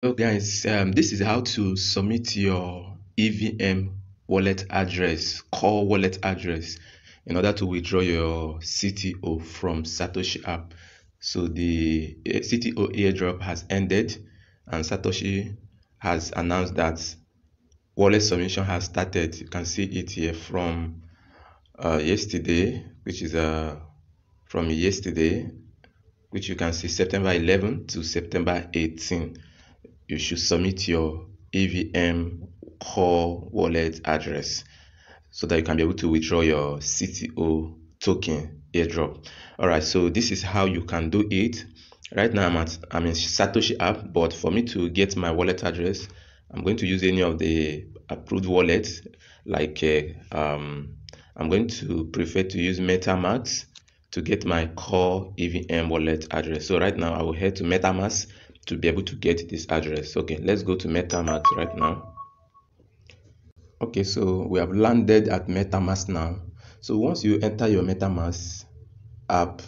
So guys, um, this is how to submit your EVM wallet address, core wallet address, in order to withdraw your CTO from Satoshi app. So the eh, CTO airdrop has ended and Satoshi has announced that wallet submission has started. You can see it here from uh, yesterday, which is uh, from yesterday, which you can see September 11 to September 18 you should submit your EVM core wallet address so that you can be able to withdraw your CTO token airdrop. All right, so this is how you can do it. Right now I'm at I'm in Satoshi app, but for me to get my wallet address, I'm going to use any of the approved wallets. Like uh, um, I'm going to prefer to use MetaMask to get my core EVM wallet address. So right now I will head to MetaMask to be able to get this address. Okay, let's go to MetaMask right now. Okay, so we have landed at MetaMask now. So once you enter your MetaMask app,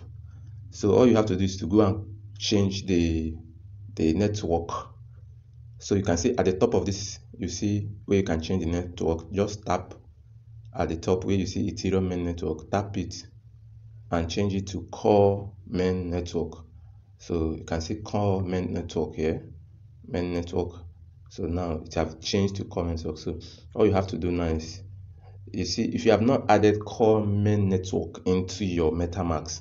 so all you have to do is to go and change the the network. So you can see at the top of this, you see where you can change the network. Just tap at the top where you see Ethereum main network, tap it and change it to core main network so you can see Main network here main network so now it have changed to core network so all you have to do now is you see if you have not added core main network into your metamask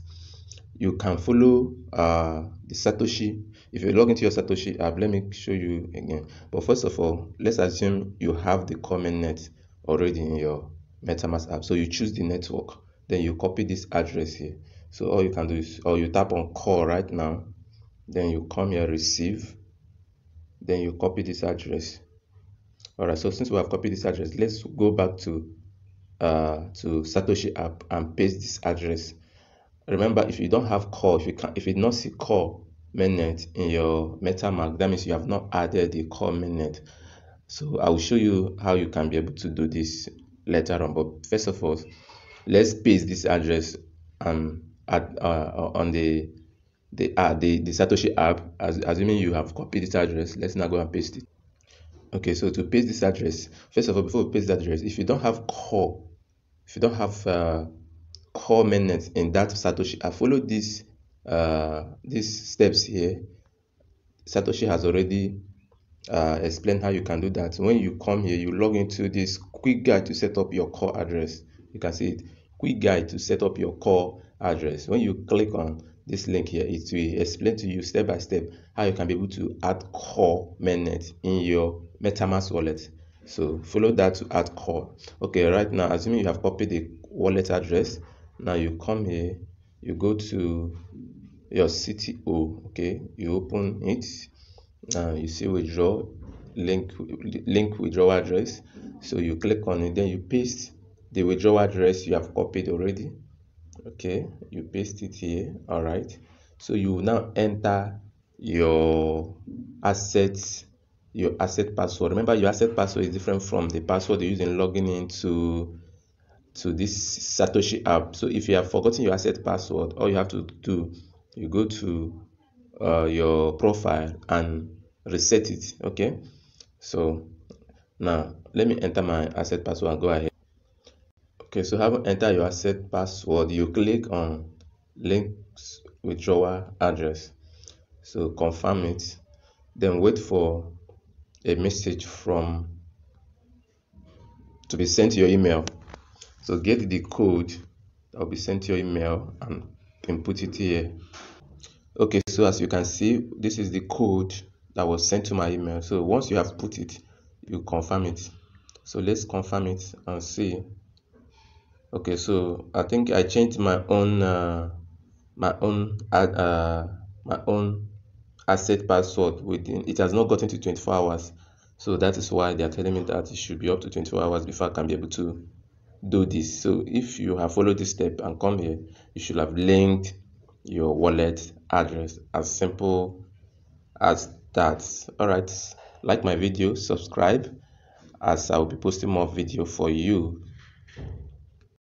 you can follow uh, the satoshi if you log into your satoshi app let me show you again but first of all let's assume you have the common net already in your metamask app so you choose the network then you copy this address here so all you can do is or you tap on call right now then you come here receive then you copy this address all right so since we have copied this address let's go back to uh to satoshi app and paste this address remember if you don't have call if you can if you don't see call minute in your metamask that means you have not added the call minute. so i will show you how you can be able to do this later on but first of all let's paste this address and at, uh, on the the, uh, the the Satoshi app, as, assuming you have copied this address, let's now go and paste it. Okay, so to paste this address, first of all, before we paste the address, if you don't have core, if you don't have uh, core maintenance in that Satoshi, I follow these uh, these steps here. Satoshi has already uh, explained how you can do that. When you come here, you log into this quick guide to set up your core address. You can see it. Quick guide to set up your core address. When you click on this link here, it will explain to you step by step how you can be able to add core mainnet in your MetaMask wallet. So follow that to add core. Okay, right now, assuming you have copied the wallet address, now you come here, you go to your CTO, okay, you open it, now you see withdraw link link withdraw address. So you click on it, then you paste the withdrawal address you have copied already okay you paste it here all right so you now enter your assets your asset password remember your asset password is different from the password you use in logging into to this satoshi app so if you have forgotten your asset password all you have to do you go to uh, your profile and reset it okay so now let me enter my asset password and go ahead Okay, so having entered your asset password, you click on links withdrawal address. So confirm it. Then wait for a message from to be sent to your email. So get the code that will be sent to your email and input it here. Okay, so as you can see, this is the code that was sent to my email. So once you have put it, you confirm it. So let's confirm it and see Okay, so I think I changed my own uh, my own ad, uh, my own asset password within it has not gotten to 24 hours. So that is why they are telling me that it should be up to 24 hours before I can be able to do this. So if you have followed this step and come here, you should have linked your wallet address as simple as that. All right, like my video, subscribe as I will be posting more video for you